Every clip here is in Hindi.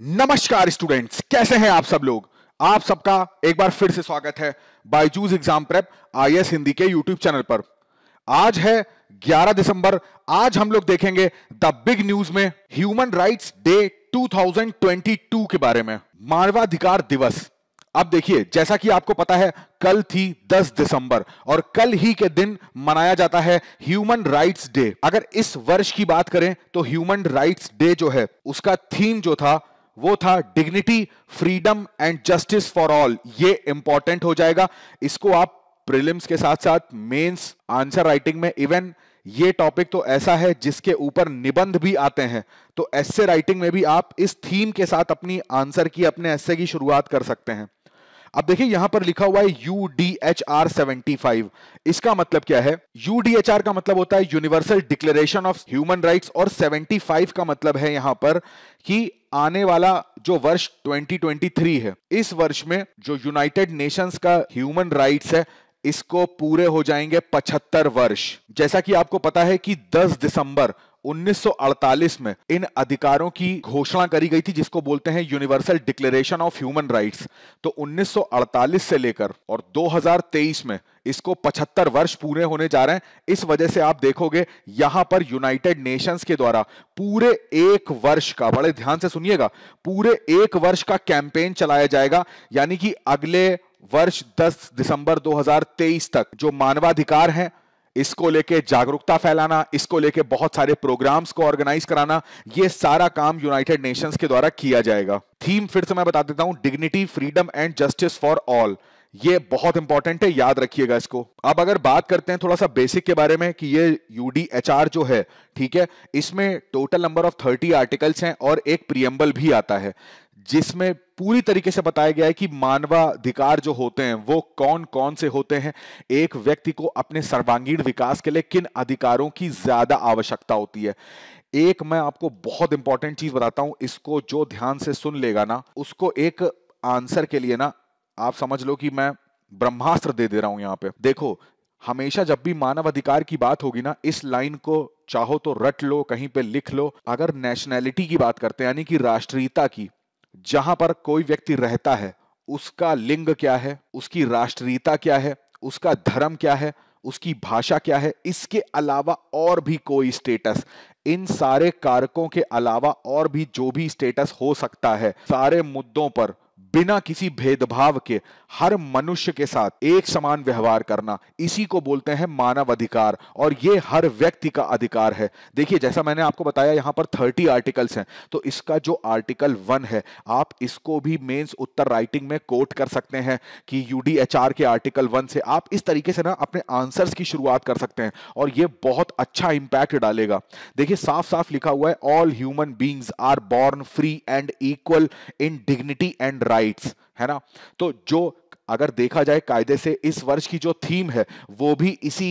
नमस्कार स्टूडेंट्स कैसे हैं आप सब लोग आप सबका एक बार फिर से स्वागत है Byju's exam prep IAS Hindi के यूट्यूब चैनल पर आज है 11 दिसंबर आज हम लोग देखेंगे द बिग न्यूज में ह्यूमन राइट्स डे 2022 के बारे में मानवाधिकार दिवस अब देखिए जैसा कि आपको पता है कल थी 10 दिसंबर और कल ही के दिन मनाया जाता है ह्यूमन राइट्स डे अगर इस वर्ष की बात करें तो ह्यूमन राइट्स डे जो है उसका थीम जो था वो था dignity freedom and justice for all ये इंपॉर्टेंट हो जाएगा इसको आप प्रिलिम्स के साथ साथ मेंस आंसर राइटिंग में इवन ये टॉपिक तो ऐसा है जिसके ऊपर निबंध भी आते हैं तो ऐसे राइटिंग में भी आप इस थीम के साथ अपनी आंसर की अपने ऐसे की शुरुआत कर सकते हैं अब देखिए यहां पर लिखा हुआ है U D H R seventy five इसका मतलब क्या है यू डी एच आर का मतलब होता है Universal Declaration of Human Rights और सेवेंटी फाइव का मतलब है यहां पर कि आने वाला जो वर्ष 2023 है इस वर्ष में जो यूनाइटेड नेशंस का ह्यूमन राइट्स है इसको पूरे हो जाएंगे 75 वर्ष जैसा कि आपको पता है कि 10 दिसंबर 1948 में इन अधिकारों की घोषणा करी गई थी जिसको बोलते हैं Universal Declaration of Human Rights तो 1948 से लेकर और 2023 में इसको 75 वर्ष पूरे होने जा रहे हैं इस वजह से आप देखोगे यहां पर यूनाइटेड नेशंस के द्वारा पूरे एक वर्ष का बड़े ध्यान से सुनिएगा पूरे एक वर्ष का कैंपेन चलाया जाएगा यानी कि अगले वर्ष 10 दिसंबर 2023 तक जो मानवाधिकार हैं इसको लेके जागरूकता फैलाना इसको लेके बहुत सारे प्रोग्राम्स को ऑर्गेनाइज कराना ये सारा काम यूनाइटेड नेशंस के द्वारा किया जाएगा थीम फिर से मैं बता देता हूं dignity freedom and justice for all ये बहुत इंपॉर्टेंट है याद रखिएगा इसको अब अगर बात करते हैं थोड़ा सा बेसिक के बारे में कि ये यूडीएचआर जो है ठीक है इसमें total number of thirty articles हैं और एक प्रियम्बल भी आता है जिसमें पूरी तरीके से बताया गया है कि मानवाधिकार जो होते हैं वो कौन कौन से होते हैं एक व्यक्ति को अपने सर्वांगीण विकास के लिए किन अधिकारों की ज्यादा आवश्यकता होती है एक मैं आपको बहुत इंपॉर्टेंट चीज बताता हूं इसको जो ध्यान से सुन लेगा ना उसको एक आंसर के लिए ना आप समझ लो कि मैं ब्रह्मास्त्र दे दे रहा हूं यहां पे देखो हमेशा जब भी मानव अधिकार की बात होगी ना इस लाइन को चाहो तो रट लो कहीं पे लिख लो अगर नेशनैलिटी की बात करते हैं यानी कि राष्ट्रीयता की जहां पर कोई व्यक्ति रहता है उसका लिंग क्या है उसकी राष्ट्रीयता क्या है उसका धर्म क्या है उसकी भाषा क्या है इसके अलावा और भी कोई स्टेटस इन सारे कारकों के अलावा और भी जो भी स्टेटस हो सकता है सारे मुद्दों पर बिना किसी भेदभाव के हर मनुष्य के साथ एक समान व्यवहार करना इसी को बोलते हैं मानव अधिकार और ये हर व्यक्ति का अधिकार है देखिए जैसा मैंने आपको बताया यहां पर थर्टी आर्टिकल्स हैं तो इसका जो आर्टिकल वन है आप इसको भी मेंस उत्तर राइटिंग में कोट कर सकते हैं कि यूडीएचआर के आर्टिकल वन से आप इस तरीके से ना अपने आंसर्स की शुरुआत कर सकते हैं और ये बहुत अच्छा इंपैक्ट डालेगा देखिए साफ साफ लिखा हुआ है all human beings are born free and equal in dignity and right rights है ना तो जो अगर देखा जाए कायदे से इस वर्ष की जो थीम है वो भी इसी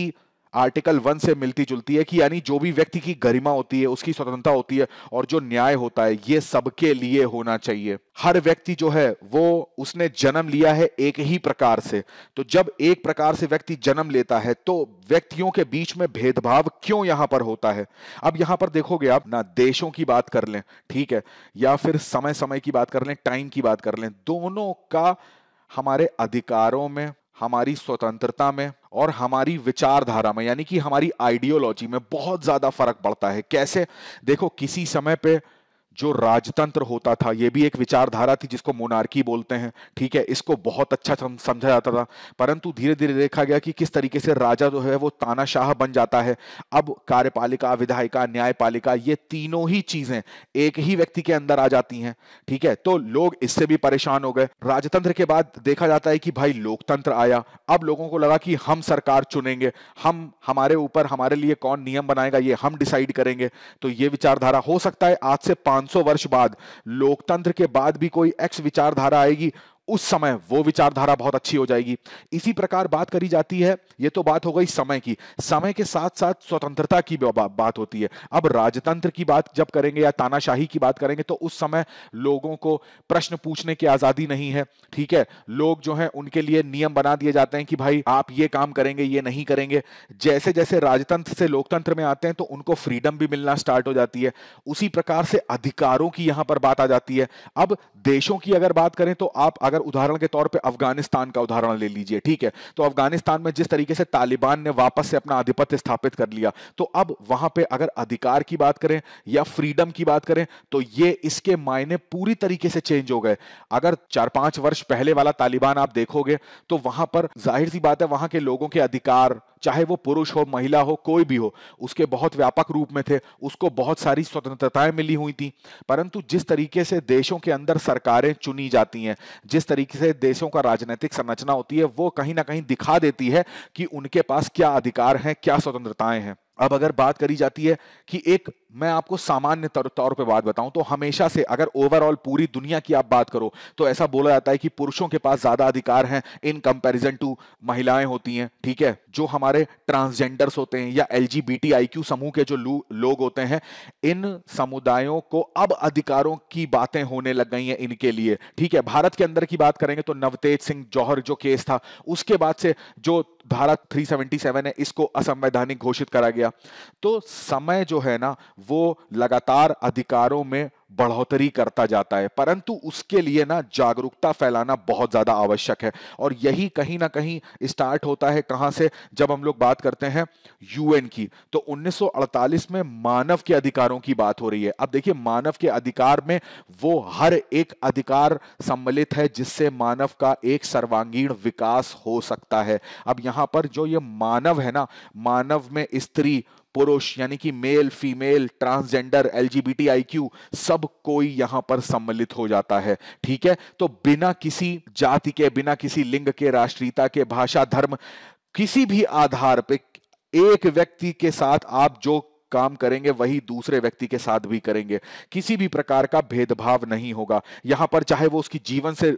आर्टिकल वन से मिलती जुलती है कि यानी जो भी व्यक्ति की गरिमा होती है उसकी स्वतंत्रता होती है और जो न्याय होता है ये सबके लिए होना चाहिए हर व्यक्ति जो है वो उसने जन्म लिया है एक ही प्रकार से तो जब एक प्रकार से व्यक्ति जन्म लेता है तो व्यक्तियों के बीच में भेदभाव क्यों यहां पर होता है अब यहां पर देखोगे आप ना देशों की बात कर लें ठीक है या फिर समय समय की बात कर लें टाइम की बात कर लें दोनों का हमारे अधिकारों में हमारी स्वतंत्रता में और हमारी विचारधारा में यानी कि हमारी आइडियोलॉजी में बहुत ज्यादा फर्क पड़ता है कैसे देखो किसी समय पे जो राजतंत्र होता था यह भी एक विचारधारा थी जिसको मोनार्की बोलते हैं ठीक है इसको बहुत अच्छा समझा जाता था परंतु धीरे धीरे देखा गया कि किस तरीके से राजा जो है वो तानाशाह बन जाता है अब कार्यपालिका विधायिका न्यायपालिका ये तीनों ही चीजें एक ही व्यक्ति के अंदर आ जाती हैं ठीक है तो लोग इससे भी परेशान हो गए राजतंत्र के बाद देखा जाता है कि भाई लोकतंत्र आया अब लोगों को लगा कि हम सरकार चुनेंगे हम हमारे ऊपर हमारे लिए कौन नियम बनाएगा ये हम डिसाइड करेंगे तो ये विचारधारा हो सकता है आज से पांच 500 वर्ष बाद लोकतंत्र के बाद भी कोई एक्स विचारधारा आएगी उस समय वो विचारधारा बहुत अच्छी हो जाएगी इसी प्रकार बात करी जाती है ये तो बात हो गई समय की समय के साथ साथ स्वतंत्रता की बात होती है अब राजतंत्र की बात जब करेंगे या तानाशाही की बात करेंगे तो उस समय लोगों को प्रश्न पूछने की आजादी नहीं है ठीक है लोग जो है उनके लिए नियम बना दिए जाते हैं कि भाई आप ये काम करेंगे ये नहीं करेंगे जैसे जैसे राजतंत्र से लोकतंत्र में आते हैं तो उनको फ्रीडम भी मिलना स्टार्ट हो जाती है उसी प्रकार से अधिकारों की यहां पर बात आ जाती है अब देशों की अगर बात करें तो आप अगर अगर उदाहरण के तौर पर अफगानिस्तान का उदाहरण ले लीजिए ठीक है तो अफगानिस्तान में जिस तरीके से तालिबान ने वापस से अपना आधिपत्य स्थापित कर लिया तो अब वहां पे अगर अधिकार की बात करें या फ्रीडम की बात करें तो ये इसके मायने पूरी तरीके से चेंज हो गए अगर चार पांच वर्ष पहले वाला तालिबान आप देखोगे तो वहां पर जाहिर सी बात है वहां के लोगों के अधिकार चाहे वो पुरुष हो महिला हो कोई भी हो उसके बहुत व्यापक रूप में थे उसको बहुत सारी स्वतंत्रताएं मिली हुई थी परंतु जिस तरीके से देशों के अंदर सरकारें चुनी जाती हैं जिस तरीके से देशों का राजनीतिक संरचना होती है वो कहीं ना कहीं दिखा देती है कि उनके पास क्या अधिकार हैं क्या स्वतंत्रताएं हैं अब अगर बात करी जाती है कि एक मैं आपको सामान्य तौर पे बात बताऊं तो हमेशा से अगर ओवरऑल पूरी दुनिया की आप बात करो तो ऐसा बोला जाता है कि पुरुषों के पास ज्यादा अधिकार हैं इन कंपैरिजन टू महिलाएं होती हैं ठीक है जो हमारे ट्रांसजेंडर्स होते हैं या एल जी समूह के जो लो, लोग होते हैं इन समुदायों को अब अधिकारों की बातें होने लग गई हैं इनके लिए ठीक है भारत के अंदर की बात करेंगे तो नवतेज सिंह जौहर जो केस था उसके बाद से जो धारा 377 है इसको असंवैधानिक घोषित करा गया तो समय जो है ना वो लगातार अधिकारों में बढ़ोतरी करता जाता है परंतु उसके लिए ना जागरूकता फैलाना बहुत ज़्यादा आवश्यक है और यही कहीं ना कहीं स्टार्ट होता है कहां से जब हम लोग बात करते हैं यूएन की तो 1948 में मानव के अधिकारों की बात हो रही है अब देखिए मानव के अधिकार में वो हर एक अधिकार सम्मिलित है जिससे मानव का एक सर्वांगीण विकास हो सकता है अब यहाँ पर जो ये मानव है ना मानव में स्त्री पुरुष यानी कि male female transgender LGBT IQ सब कोई यहां पर सम्मिलित हो जाता है ठीक है तो बिना किसी जाति के बिना किसी लिंग के राष्ट्रीयता के भाषा धर्म किसी भी आधार पे एक व्यक्ति के साथ आप जो काम करेंगे वही दूसरे व्यक्ति के साथ भी करेंगे किसी भी प्रकार का भेदभाव नहीं होगा यहां पर चाहे वो उसकी जीवन से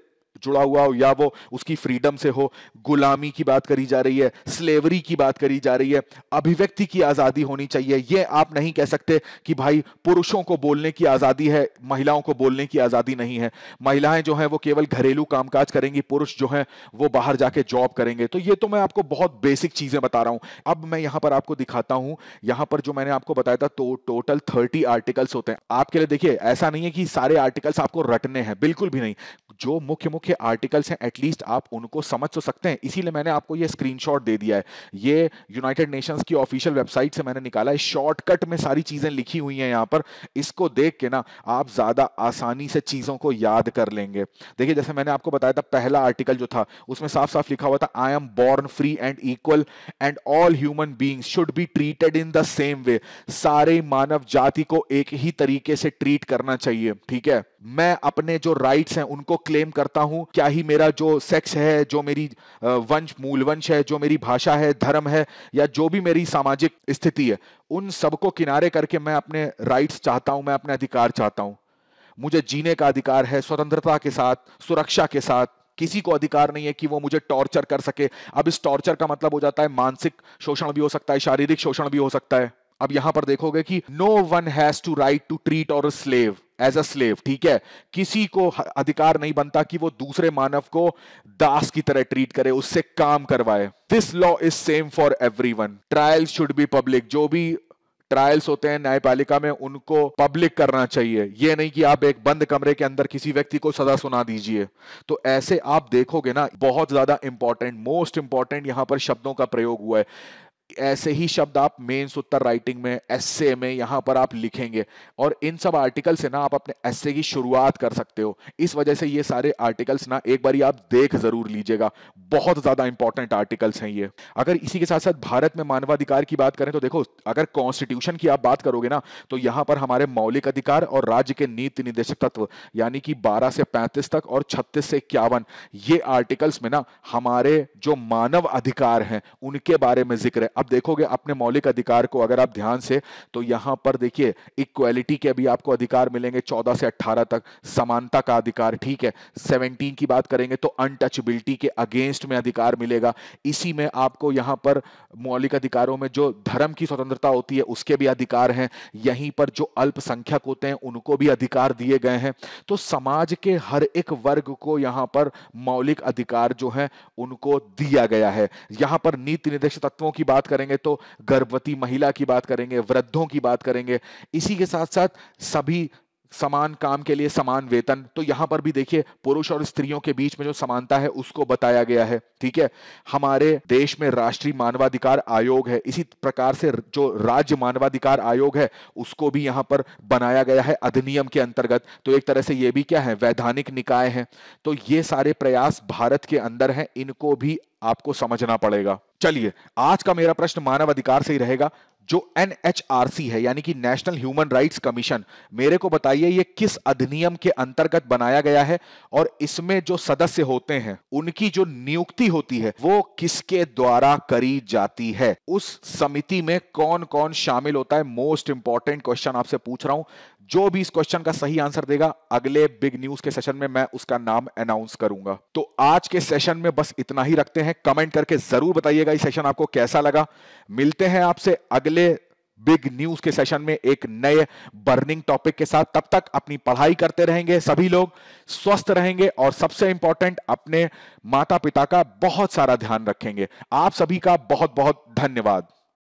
जुड़ा हुआ हो या वो उसकी फ्रीडम से हो गुलामी की बात करी जा रही है स्लेवरी की बात करी जा रही है अभिव्यक्ति की आज़ादी होनी चाहिए ये आप नहीं कह सकते कि भाई पुरुषों को बोलने की आज़ादी है महिलाओं को बोलने की आज़ादी नहीं है महिलाएं जो है वो केवल घरेलू कामकाज करेंगी पुरुष जो है वो बाहर जाके जॉब करेंगे तो ये तो मैं आपको बहुत बेसिक चीज़ें बता रहा हूं अब मैं यहां पर आपको दिखाता हूं यहां पर जो मैंने आपको बताया था तो टोटल थर्टी आर्टिकल्स होते हैं आपके लिए देखिए ऐसा नहीं है कि सारे आर्टिकल्स आपको रटने हैं बिल्कुल भी नहीं जो मुख्य मुख्य के आर्टिकल्स हैं एटलीस्ट आप उनको समझ तो सकते हैं इसीलिए मैंने आपको ये स्क्रीनशॉट दे दिया है ये यूनाइटेड नेशंस की ऑफिशियल वेबसाइट से मैंने निकाला है शॉर्टकट में सारी चीज़ें लिखी हुई हैं यहाँ पर इसको देख के ना आप ज़्यादा आसानी से चीज़ों को याद कर लेंगे देखिए जैसे मैंने आपको बताया था पहला आर्टिकल जो था उसमें साफ साफ लिखा हुआ था I am born free and equal and all human beings should be treated in the same way सारे मानव जाति को एक ही तरीके से ट्रीट करना चाहिए ठीक है मैं अपने जो राइट्स हैं उनको क्लेम करता हूं हूं क्या ही मेरा जो सेक्स है जो मेरी वंश मूल वंश है जो मेरी भाषा है धर्म है या जो भी मेरी सामाजिक स्थिति है उन सबको किनारे करके मैं अपने राइट्स चाहता हूं मैं अपने अधिकार चाहता हूं मुझे जीने का अधिकार है स्वतंत्रता के साथ सुरक्षा के साथ किसी को अधिकार नहीं है कि वो मुझे टॉर्चर कर सके अब इस टॉर्चर का मतलब हो जाता है मानसिक शोषण भी हो सकता है शारीरिक शोषण भी हो सकता है अब यहां पर देखोगे कि no one has to right to treat और स्लेव एज अ स्लेव ठीक है किसी को अधिकार नहीं बनता कि वो दूसरे मानव को दास की तरह ट्रीट करे उससे काम करवाए this law is same for everyone trial should be public जो भी ट्रायल्स होते हैं न्यायपालिका में उनको पब्लिक करना चाहिए ये नहीं कि आप एक बंद कमरे के अंदर किसी व्यक्ति को सजा सुना दीजिए तो ऐसे आप देखोगे ना बहुत ज्यादा इंपॉर्टेंट मोस्ट इंपॉर्टेंट यहां पर शब्दों का प्रयोग हुआ है ऐसे ही शब्द आप मेन्स उत्तर राइटिंग में एस्से में यहां पर आप लिखेंगे और इन सब आर्टिकल से ना आप अपने एस्से की शुरुआत कर सकते हो इस वजह से ये सारे आर्टिकल्स ना एक बार आप देख जरूर लीजिएगा बहुत ज्यादा इंपॉर्टेंट आर्टिकल्स हैं ये अगर इसी के साथ साथ भारत में मानवाधिकार की बात करें तो देखो अगर कॉन्स्टिट्यूशन की आप बात करोगे ना तो यहां पर हमारे मौलिक अधिकार और राज्य के नीति निर्देशक तत्व यानी कि बारह से पैंतीस तक और छत्तीस से इक्यावन ये आर्टिकल्स में ना हमारे जो मानव अधिकार हैं उनके बारे में जिक्र है अब देखोगे अपने मौलिक अधिकार को अगर आप ध्यान से तो यहां पर देखिए इक्वालिटी के अभी आपको अधिकार मिलेंगे 14 से 18 तक समानता का अधिकार ठीक है 17 की बात करेंगे तो अनटचबिलिटी के अगेंस्ट में अधिकार मिलेगा इसी में आपको यहां पर मौलिक अधिकारों में जो धर्म की स्वतंत्रता होती है उसके भी अधिकार हैं यहीं पर जो अल्पसंख्यक होते हैं उनको भी अधिकार दिए गए हैं तो समाज के हर एक वर्ग को यहां पर मौलिक अधिकार जो है उनको दिया गया है यहां पर नीति निर्देश तत्वों की बात करेंगे तो गर्भवती महिला की बात करेंगे वृद्धों की बात करेंगे इसी के साथ साथ सभी समान काम के लिए समान वेतन तो यहां पर भी देखिए पुरुष और स्त्रियों के बीच में जो समानता है उसको बताया गया है ठीक है हमारे देश में राष्ट्रीय मानवाधिकार आयोग है इसी प्रकार से जो राज्य मानवाधिकार आयोग है उसको भी यहां पर बनाया गया है अधिनियम के अंतर्गत तो एक तरह से ये भी क्या है वैधानिक निकाय है तो ये सारे प्रयास भारत के अंदर है इनको भी आपको समझना पड़ेगा चलिए आज का मेरा प्रश्न मानव अधिकार से ही रहेगा जो एन है यानी कि नेशनल ह्यूमन राइट्स कमीशन मेरे को बताइए ये किस अधिनियम के अंतर्गत बनाया गया है और इसमें जो सदस्य होते हैं उनकी जो नियुक्ति होती है वो किसके द्वारा करी जाती है उस समिति में कौन कौन शामिल होता है मोस्ट इंपॉर्टेंट क्वेश्चन आपसे पूछ रहा हूं जो भी इस क्वेश्चन का सही आंसर देगा अगले बिग न्यूज के सेशन में मैं उसका नाम अनाउंस करूंगा तो आज के सेशन में बस इतना ही रखते हैं कमेंट करके जरूर बताइएगा इस सेशन आपको कैसा लगा मिलते हैं आपसे अगले बिग न्यूज के सेशन में एक नए बर्निंग टॉपिक के साथ तब तक अपनी पढ़ाई करते रहेंगे सभी लोग स्वस्थ रहेंगे और सबसे इंपॉर्टेंट अपने माता पिता का बहुत सारा ध्यान रखेंगे आप सभी का बहुत बहुत धन्यवाद